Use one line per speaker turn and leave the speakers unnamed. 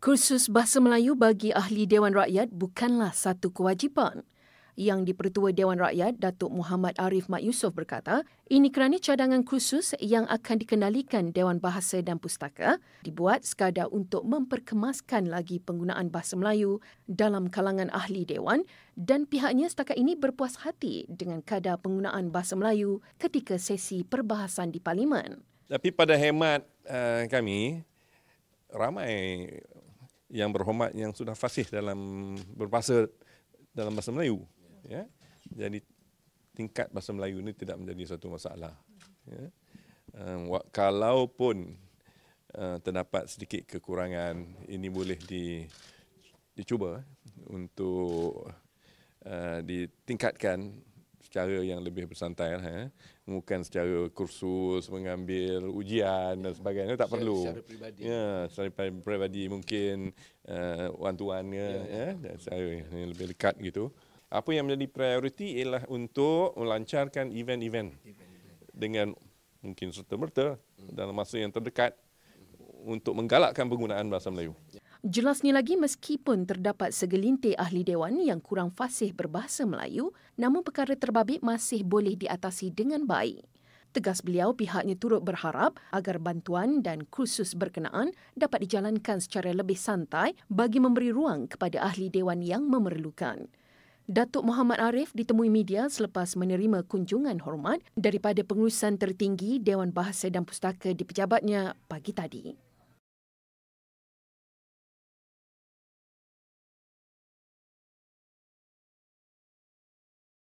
Kursus Bahasa Melayu bagi Ahli Dewan Rakyat bukanlah satu kewajipan. Yang dipertua Dewan Rakyat, Datuk Muhammad Arif Mat Yusof berkata, ini kerana cadangan kursus yang akan dikendalikan Dewan Bahasa dan Pustaka dibuat sekadar untuk memperkemaskan lagi penggunaan Bahasa Melayu dalam kalangan Ahli Dewan dan pihaknya setakat ini berpuas hati dengan kadar penggunaan Bahasa Melayu ketika sesi perbahasan di Parlimen.
Tapi pada hemat uh, kami, ramai yang berhormat yang sudah fasih dalam berbahasa dalam bahasa Melayu. Ya. Jadi tingkat bahasa Melayu ini tidak menjadi satu masalah. Ya. Uh, kalaupun uh, terdapat sedikit kekurangan, ini boleh di, dicuba untuk uh, ditingkatkan secara yang lebih bersantai lah. Eh. Bukan secara kursus, mengambil ujian dan sebagainya, tak perlu. Secara peribadi. Ya, secara peribadi mungkin uh, one to one ya, ya. Dan secara yang lebih dekat gitu. Apa yang menjadi prioriti ialah untuk melancarkan event-event dengan mungkin serta-merta hmm. dalam masa yang terdekat untuk menggalakkan penggunaan Bahasa Melayu.
Jelasnya lagi meskipun terdapat segelintir ahli dewan yang kurang fasih berbahasa Melayu, namun perkara terbabit masih boleh diatasi dengan baik. Tegas beliau pihaknya turut berharap agar bantuan dan kursus berkenaan dapat dijalankan secara lebih santai bagi memberi ruang kepada ahli dewan yang memerlukan. Datuk Muhammad Arif ditemui media selepas menerima kunjungan hormat daripada pengurusan tertinggi Dewan Bahasa dan Pustaka di pejabatnya pagi tadi.